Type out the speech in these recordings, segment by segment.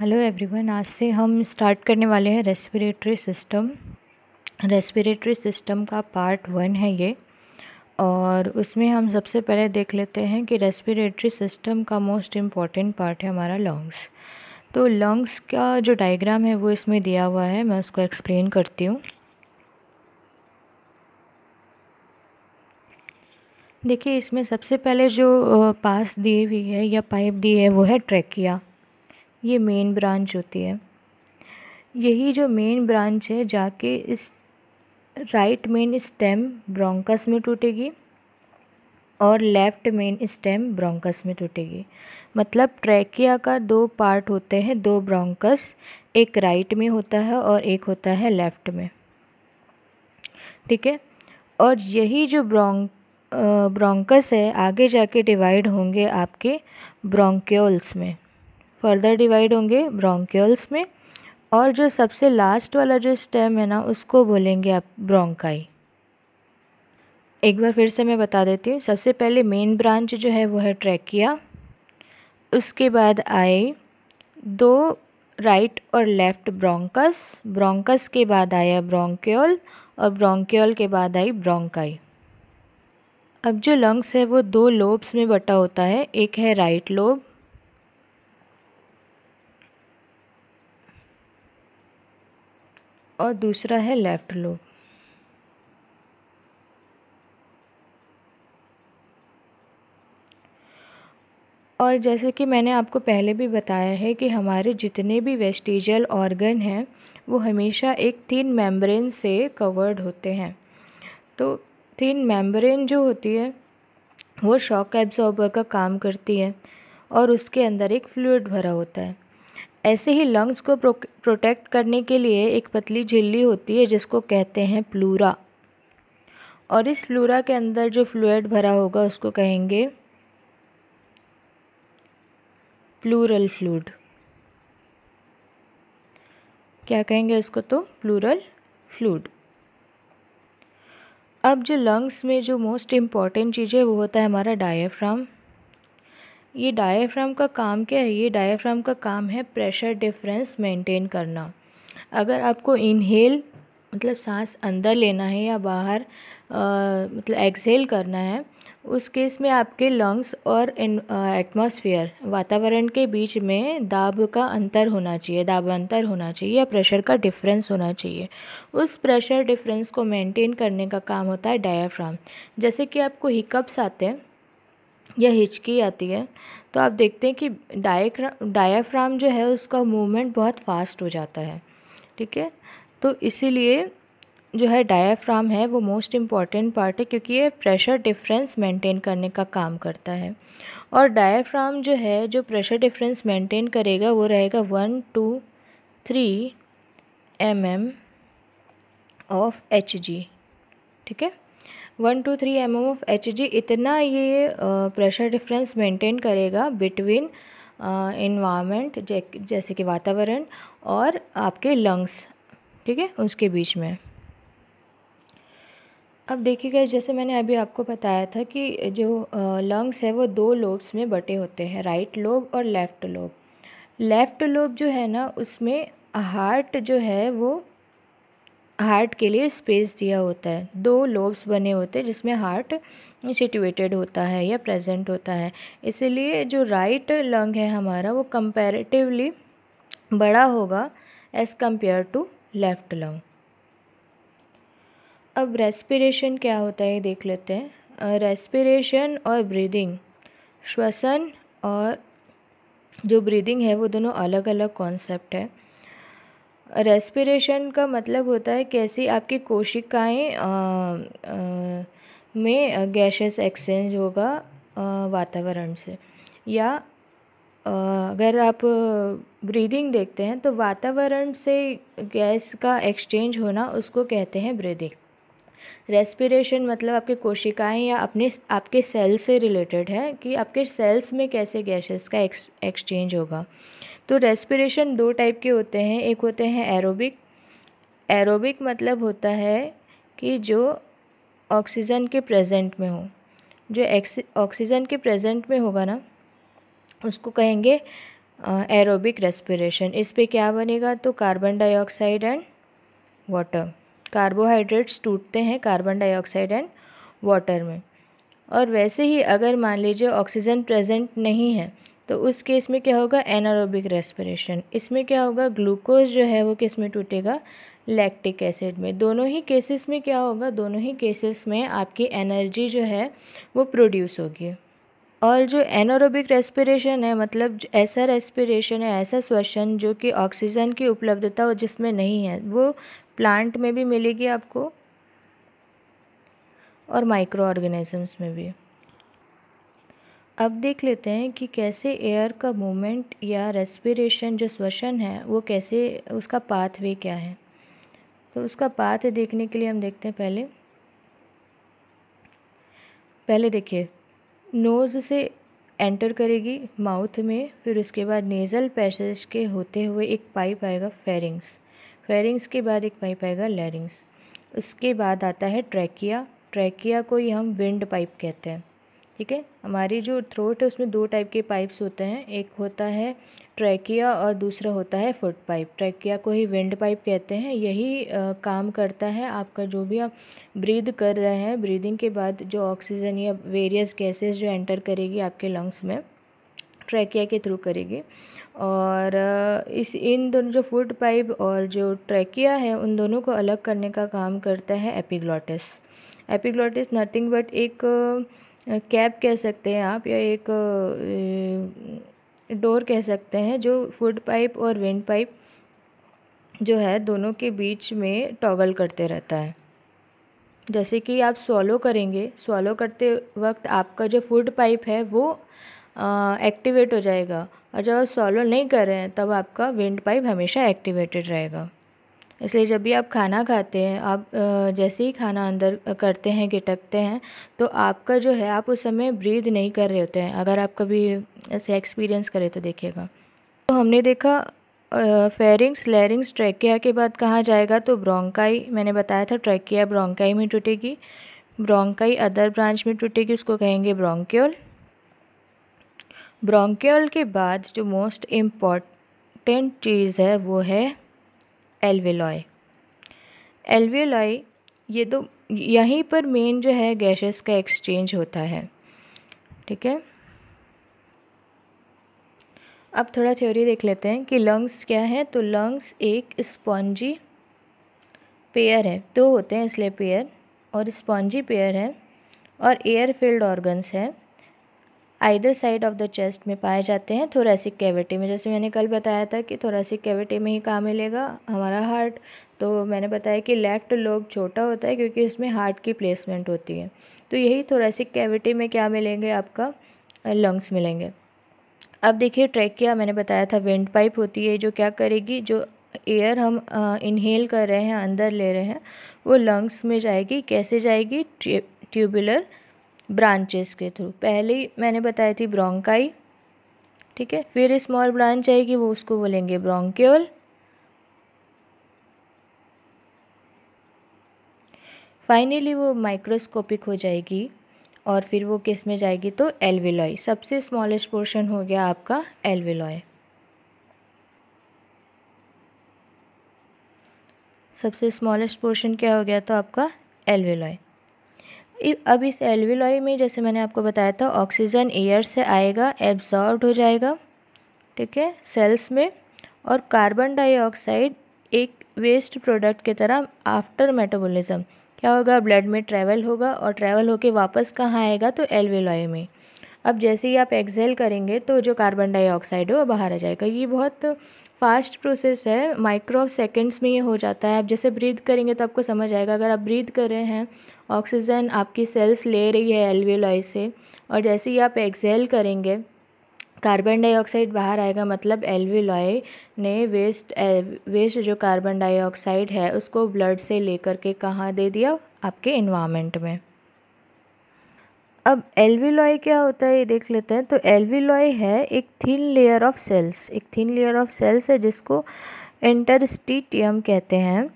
hello everyone आज से हम स्टार्ट करने वाले हैं रेस्पिरेटरी सिस्टम रेस्पिरेटरी सिस्टम का पार्ट वन है ये और उसमें हम सबसे पहले देख लेते हैं कि रेस्पिरेटरी सिस्टम का मोस्ट इम्पॉर्टेंट पार्ट है हमारा लंग्स तो लंग्स का जो डायग्राम है वो इसमें दिया हुआ है मैं उसको एक्सप्लेन करती हूँ देखिए इसमें सबसे पहले जो पास दी हुई है या पाइप दी है वो है ट्रैकिया ये मेन ब्रांच होती है यही जो मेन ब्रांच है जाके इस राइट मेन स्टेम ब्रोंकस में टूटेगी और लेफ्ट मेन स्टेम ब्रोंकस में टूटेगी मतलब ट्रैकिया का दो पार्ट होते हैं दो ब्रोंकस एक राइट में होता है और एक होता है लेफ्ट में ठीक है और यही जो ब्रोंक ब्रोंकस है आगे जाके डिवाइड होंगे आपके ब्रोंक्योल्स में फर्दर डिवाइड होंगे ब्रोंक्योल्स में और जो सबसे लास्ट वाला जो स्टेम है ना उसको बोलेंगे आप ब्रोंकाई एक बार फिर से मैं बता देती हूँ सबसे पहले मेन ब्रांच जो है वो है ट्रैकिया उसके बाद आए दो राइट और लेफ़्ट ब्रोंकस ब्रोंकस के बाद आया ब्रोंक्योल और ब्रोंक्योल के बाद आई ब्रोंकाई अब जो लंग्स है वो दो लोब्स में बटा होता है एक है राइट लोब और दूसरा है लेफ़्ट लो और जैसे कि मैंने आपको पहले भी बताया है कि हमारे जितने भी वेस्टिजल ऑर्गन हैं वो हमेशा एक तीन मेम्ब्रेन से कवर्ड होते हैं तो तीन मेम्ब्रेन जो होती है वो शॉक एब्जॉर्बर का काम करती है और उसके अंदर एक फ्लूड भरा होता है ऐसे ही लंग्स को प्रोटेक्ट करने के लिए एक पतली झिल्ली होती है जिसको कहते हैं प्लूरा और इस प्लूरा के अंदर जो फ्लूड भरा होगा उसको कहेंगे प्लूरल फ्लूड क्या कहेंगे इसको तो प्लूरल फ्लूड अब जो लंग्स में जो मोस्ट इम्पॉर्टेंट चीज़ है वो होता है हमारा डायफ्राम ये डायफ्राम का काम क्या है ये डायफ्राम का काम है प्रेशर डिफरेंस मेंटेन करना अगर आपको इनहेल मतलब सांस अंदर लेना है या बाहर आ, मतलब एक्सहेल करना है उस केस में आपके लंग्स और एटमॉस्फेयर वातावरण के बीच में दाब का अंतर होना चाहिए दाब अंतर होना चाहिए या प्रेशर का डिफरेंस होना चाहिए उस प्रेशर डिफरेंस को मेंटेन करने का काम होता है डायाफ्राम जैसे कि आपको हिकअप्स आते हैं या हिचकी आती है तो आप देखते हैं कि डायग्रा डायाफ्राम जो है उसका मूवमेंट बहुत फास्ट हो जाता है ठीक है तो इसीलिए जो है डायाफ्राम है वो मोस्ट इम्पॉर्टेंट पार्ट है क्योंकि ये प्रेशर डिफरेंस मेंटेन करने का काम करता है और डायाफ्राम जो है जो प्रेशर डिफरेंस मेंटेन करेगा वो रहेगा one two three M M of H G ठीक है one two three M M of H G इतना ये प्रेशर डिफरेंस मेंटेन करेगा बिटवीन इन्वामेंट जैसे कि वातावरण और आपके लंग्स ठीक है उसके बीच में अब देखिएगा जैसे मैंने अभी आपको बताया था कि जो लंग्स है वो दो लोब्स में बटे होते हैं राइट लोब और लेफ़्ट लोब लेफ़्ट लोब जो है ना उसमें हार्ट जो है वो हार्ट के लिए स्पेस दिया होता है दो लोब्स बने होते हैं जिसमें हार्ट सिचुएटेड होता है या प्रेजेंट होता है इसलिए जो राइट लंग है हमारा वो कंपैरेटिवली बड़ा होगा as compare to left lung अब रेस्पिरेशन क्या होता है देख लेते हैं रेस्पिरेशन और ब्रीदिंग श्वसन और जो ब्रीदिंग है वो दोनों अलग अलग कॉन्सेप्ट है रेस्पिरेशन का मतलब होता है कैसे आपकी कोशिकाएं में गैसेस एक्सचेंज होगा वातावरण से या अगर आप ब्रीदिंग देखते हैं तो वातावरण से गैस का एक्सचेंज होना उसको कहते हैं ब्रीदिंग रेस्पिरेशन मतलब आपके कोशिकाएं या अपने आपके सेल से रिलेटेड है कि आपके सेल्स में कैसे गैसेस का एक्स एक्सचेंज होगा तो रेस्पिरेशन दो टाइप के होते हैं एक होते हैं एरोबिक एरोबिक मतलब होता है कि जो ऑक्सीजन के प्रेजेंट में हो जो ऑक्सीजन के प्रेजेंट में होगा ना उसको कहेंगे एरोबिक रेस्पिरेशन इस पर क्या बनेगा तो carbon dioxide and water carbohydrates टूटते हैं कार्बन डाइऑक्साइड एंड वाटर में और वैसे ही अगर मान लीजिए ऑक्सीजन प्रेजेंट नहीं है तो उस केस में क्या होगा एनारोबिक रेस्पिरेशन इसमें क्या होगा ग्लूकोज जो है वो किस में टूटेगा लैक्टिक एसिड में दोनों ही केसेस में क्या होगा दोनों ही केसेस में आपकी एनर्जी जो है वो प्रोड्यूस होगी और जो एनारोबिक रेस्पिरेशन है मतलब ऐसा रेस्पिरेशन है ऐसा श्वसन जो कि ऑक्सीजन की उपलब्धता जिसमें नहीं है वो प्लांट में भी मिलेगी आपको और माइक्रो ऑर्गेनिजम्स में भी अब देख लेते हैं कि कैसे एयर का मूवमेंट या रेस्पिरेशन जो श्वसन है वो कैसे उसका पाथवे क्या है तो उसका पाथ देखने के लिए हम देखते हैं पहले पहले देखिए नोज़ से एंटर करेगी माउथ में फिर उसके बाद नेज़ल पैसेज के होते हुए एक पाइप आएगा फेरिंग्स फेरिंग्स के बाद एक पाइप आएगा लैरिंग्स उसके बाद आता है ट्रैकिया ट्रैकिया को ही हम विंड पाइप कहते हैं ठीक है हमारी जो थ्रोट है उसमें दो टाइप के पाइप्स होते हैं एक होता है ट्रैकिया और दूसरा होता है फुट पाइप ट्रैकिया को ही विंड पाइप कहते हैं यही आ, काम करता है आपका जो भी आप ब्रीद कर रहे हैं ब्रीदिंग के बाद जो ऑक्सीजन या वेरियस गैसेस जो एंटर करेगी आपके लंग्स में ट्रैकिया के थ्रू करेगी और इस इन दोनों जो फूड पाइप और जो ट्रैकिया है उन दोनों को अलग करने का काम करता है एपिग्लॉटिस एपिग्लॉटिस नथिंग बट एक कैप कह सकते हैं आप या एक डोर कह सकते हैं जो फूड पाइप और विंड पाइप जो है दोनों के बीच में टॉगल करते रहता है जैसे कि आप सॉलो करेंगे सॉलो करते वक्त आपका जो फूड पाइप है वो एक्टिवेट हो जाएगा और जब आप सॉलो नहीं कर रहे हैं तब आपका विंड पाइप हमेशा एक्टिवेटेड रहेगा इसलिए जब भी आप खाना खाते हैं आप जैसे ही खाना अंदर करते हैं गिटकते हैं तो आपका जो है आप उस समय ब्रीद नहीं कर रहे होते हैं अगर आप कभी ऐसे एक्सपीरियंस करें तो देखिएगा तो हमने देखा फेरिंग्स लेरिंग्स ट्रैकिया के बाद कहाँ जाएगा तो ब्रोंकाई मैंने बताया था ट्रैकिया ब्रोंकाई में टूटेगी ब्रोंकाई अदर ब्रांच में टूटेगी उसको कहेंगे ब्रोंक्योल ब्रोंकियल के बाद जो मोस्ट इम्पॉर्टेंट चीज़ है वो है एलवेलॉय एलवेलॉय ये तो यहीं पर मेन जो है गैसेस का एक्सचेंज होता है ठीक है अब थोड़ा थ्योरी देख लेते हैं कि लंग्स क्या है तो लंग्स एक स्पॉन्जी पेयर है दो होते हैं इसलिए पेयर और स्पॉन्जी पेयर है और एयर फील्ड ऑर्गन्स हैं either side of the chest में पाए जाते हैं सी कैविटी में जैसे मैंने कल बताया था कि सी कैविटी में ही कहाँ मिलेगा हमारा हार्ट तो मैंने बताया कि लेफ़्ट लोब छोटा होता है क्योंकि इसमें हार्ट की प्लेसमेंट होती है तो यही सी कैविटी में क्या मिलेंगे आपका लंग्स मिलेंगे अब देखिए ट्रैकिया मैंने बताया था विंड पाइप होती है जो क्या करेगी जो एयर हम इनहेल कर रहे हैं अंदर ले रहे हैं वो लंग्स में जाएगी कैसे जाएगी ट्यूबुलर ब्रांचेस के थ्रू पहले मैंने बताई थी ब्रोंकाई ठीक है फिर स्मॉल ब्रांच आएगी वो उसको बोलेंगे ब्रोंक्योल फाइनली वो माइक्रोस्कोपिक हो जाएगी और फिर वो किस में जाएगी तो एल्विलॉय सबसे स्मॉलेस्ट पोर्शन हो गया आपका एलविलॉय सबसे स्मॉलेस्ट पोर्शन क्या हो गया तो आपका एलविलॉय अब इस एलविलॉय में जैसे मैंने आपको बताया था ऑक्सीजन एयर से आएगा एब्जॉर्ब हो जाएगा ठीक है सेल्स में और कार्बन डाइऑक्साइड एक वेस्ट प्रोडक्ट की तरह आफ्टर मेटाबॉलिज्म क्या होगा ब्लड में ट्रैवल होगा और ट्रैवल होके वापस कहाँ आएगा तो एलविलॉय में अब जैसे ही आप एक्सेल करेंगे तो जो कार्बन डाइऑक्साइड है वो बाहर आ जाएगा ये बहुत फ़ास्ट प्रोसेस है माइक्रो सेकेंड्स में ये हो जाता है आप जैसे ब्रीद करेंगे तो आपको समझ आएगा अगर आप ब्रीद कर रहे हैं ऑक्सीजन आपकी सेल्स ले रही है एलवेलॉय से और जैसे ही आप एक्सेल करेंगे कार्बन डाइऑक्साइड बाहर आएगा मतलब एलवेलॉय ने वेस्ट वेस्ट जो कार्बन डाइऑक्साइड है उसको ब्लड से लेकर के कहाँ दे दिया आपके इन्वामेंट में अब एलवी लॉय क्या होता है ये देख लेते हैं तो एलवी लॉय है एक थिन लेयर ऑफ सेल्स एक थिन लेयर ऑफ सेल्स है जिसको इंटरस्टीटियम कहते हैं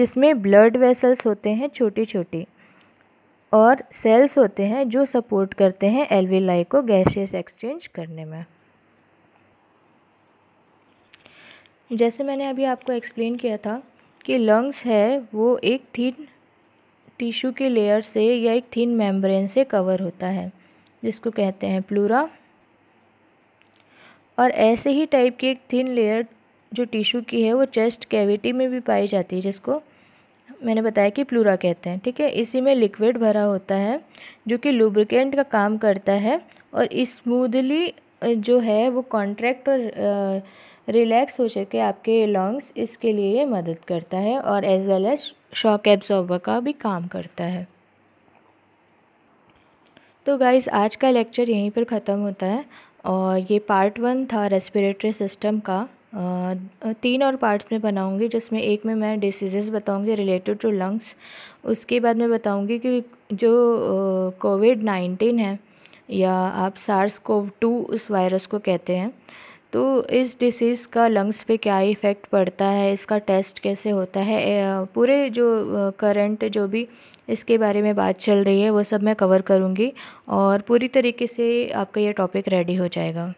जिसमें ब्लड वेसल्स होते हैं छोटी छोटी और सेल्स होते हैं जो सपोर्ट करते हैं एलवी लॉय को गैसेस एक्सचेंज करने में जैसे मैंने अभी आपको एक्सप्लेन किया था कि लंग्स है वो एक थीन टिश्यू के लेयर से या एक थीन मेम्ब्रेन से कवर होता है जिसको कहते हैं प्लूरा और ऐसे ही टाइप की एक थीन लेयर जो टिश्यू की है वो चेस्ट कैविटी में भी पाई जाती है जिसको मैंने बताया कि प्लूरा कहते हैं ठीक है इसी में लिक्विड भरा होता है जो कि लुब्रिकेंट का काम करता है और स्मूदली जो है वो कॉन्ट्रैक्ट और रिलैक्स हो सके आपके लंग्स इसके लिए ये मदद करता है और as well as shock absorber का भी काम करता है तो गाइज़ आज का लेक्चर यहीं पर ख़त्म होता है और ये पार्ट वन था रेस्पिरेटरी सिस्टम का तीन और पार्ट्स में बनाऊंगी जिसमें एक में मैं डिसीज़ बताऊंगी रिलेटेड टू लंग्स उसके बाद मैं बताऊंगी कि जो कोविड नाइन्टीन है या आप सार्स कोव टू उस वायरस को कहते हैं तो इस डिसीज़ का लंग्स पे क्या इफ़ेक्ट पड़ता है इसका टेस्ट कैसे होता है पूरे जो करंट जो भी इसके बारे में बात चल रही है वो सब मैं कवर करूँगी और पूरी तरीके से आपका ये टॉपिक रेडी हो जाएगा